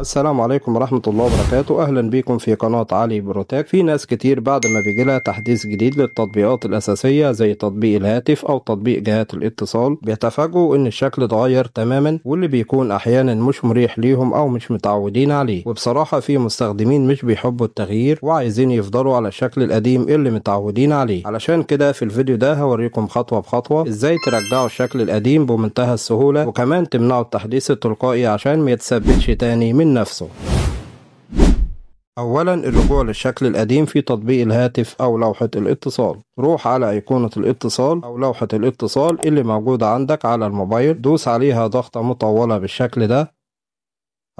السلام عليكم ورحمة الله وبركاته أهلا بيكم في قناة علي بروتاك في ناس كتير بعد ما بيجيلها تحديث جديد للتطبيقات الأساسية زي تطبيق الهاتف أو تطبيق جهات الاتصال بيتفاجئوا إن الشكل اتغير تماما واللي بيكون أحيانا مش مريح ليهم أو مش متعودين عليه وبصراحة في مستخدمين مش بيحبوا التغيير وعايزين يفضلوا على الشكل القديم اللي متعودين عليه علشان كده في الفيديو ده هوريكم خطوة بخطوة إزاي ترجعوا الشكل القديم بمنتهى السهولة وكمان تمنعوا التحديث التلقائي عشان ما يتثبتش تاني من من نفسه أولا الرجوع للشكل القديم في تطبيق الهاتف أو لوحة الاتصال روح على أيقونة الاتصال أو لوحة الاتصال اللي موجودة عندك على الموبايل دوس عليها ضغطة مطولة بالشكل ده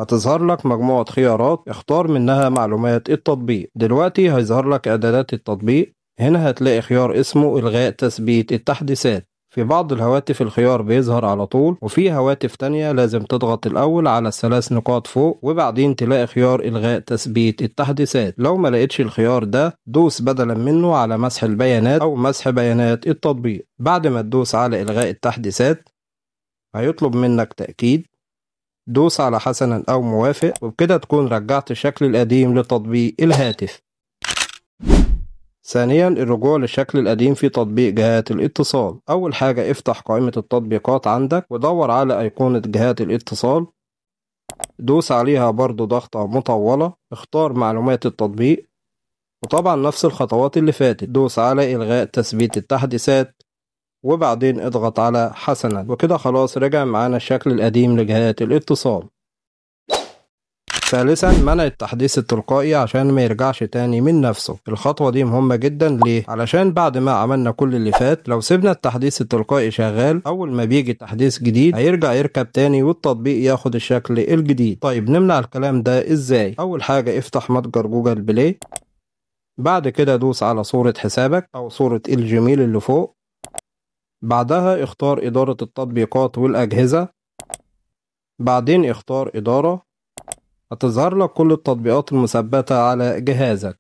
هتظهر لك مجموعة خيارات اختار منها معلومات التطبيق دلوقتي هيظهر لك إعدادات التطبيق هنا هتلاقي خيار اسمه إلغاء تثبيت التحديثات في بعض الهواتف الخيار بيظهر على طول وفي هواتف تانية لازم تضغط الأول على الثلاث نقاط فوق وبعدين تلاقي خيار إلغاء تثبيت التحديثات لو ما لقيتش الخيار ده دوس بدلا منه على مسح البيانات أو مسح بيانات التطبيق بعد ما تدوس على إلغاء التحديثات هيطلب منك تأكيد دوس على حسنا أو موافق وبكده تكون رجعت الشكل القديم لتطبيق الهاتف ثانيا الرجوع للشكل القديم في تطبيق جهات الاتصال أول حاجة افتح قائمة التطبيقات عندك ودور على أيقونة جهات الاتصال دوس عليها برضو ضغطة مطولة اختار معلومات التطبيق وطبعا نفس الخطوات اللي فاتت دوس على إلغاء تثبيت التحديثات وبعدين اضغط على حسنا وكده خلاص رجع معانا الشكل القديم لجهات الاتصال ثالثا منع التحديث التلقائي عشان ما يرجعش تاني من نفسه الخطوة دي مهمة جدا ليه؟ علشان بعد ما عملنا كل اللي فات لو سيبنا التحديث التلقائي شغال أول ما بيجي تحديث جديد هيرجع يركب تاني والتطبيق ياخد الشكل الجديد طيب نمنع الكلام ده إزاي؟ أول حاجة افتح متجر جوجل بلاي بعد كده دوس على صورة حسابك أو صورة الجيميل اللي فوق بعدها اختار إدارة التطبيقات والأجهزة بعدين اختار إدارة هتظهر لك كل التطبيقات المثبتة على جهازك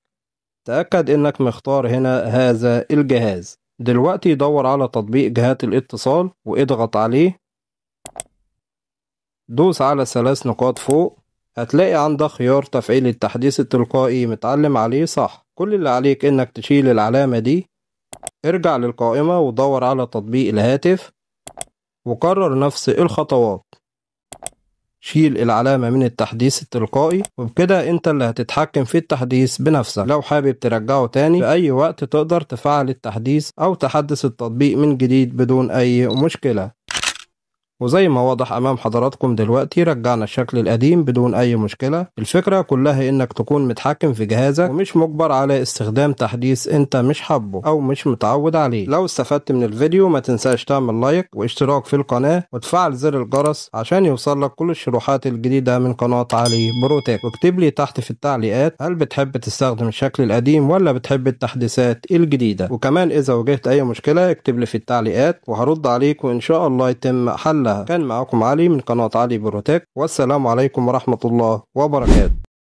تأكد إنك مختار هنا هذا الجهاز دلوقتي دور على تطبيق جهات الاتصال واضغط عليه دوس على ثلاث نقاط فوق هتلاقي عندك خيار تفعيل التحديث التلقائي متعلم عليه صح كل اللي عليك انك تشيل العلامة دي ارجع للقائمة ودور على تطبيق الهاتف وكرر نفس الخطوات شيل العلامة من التحديث التلقائي وبكده انت اللي هتتحكم في التحديث بنفسك لو حابب ترجعه تاني في اي وقت تقدر تفعل التحديث او تحدث التطبيق من جديد بدون اي مشكلة وزي ما واضح امام حضراتكم دلوقتي رجعنا الشكل القديم بدون اي مشكله الفكره كلها انك تكون متحكم في جهازك ومش مجبر على استخدام تحديث انت مش حابه او مش متعود عليه لو استفدت من الفيديو ما تنساش تعمل لايك واشتراك في القناه وتفعل زر الجرس عشان يوصلك كل الشروحات الجديده من قناه علي بروتك واكتب لي تحت في التعليقات هل بتحب تستخدم الشكل القديم ولا بتحب التحديثات الجديده وكمان اذا واجهت اي مشكله اكتب لي في التعليقات وهرد عليك وان شاء الله يتم حل كلها كان معكم علي من قناة علي بروتك والسلام عليكم ورحمة الله وبركاته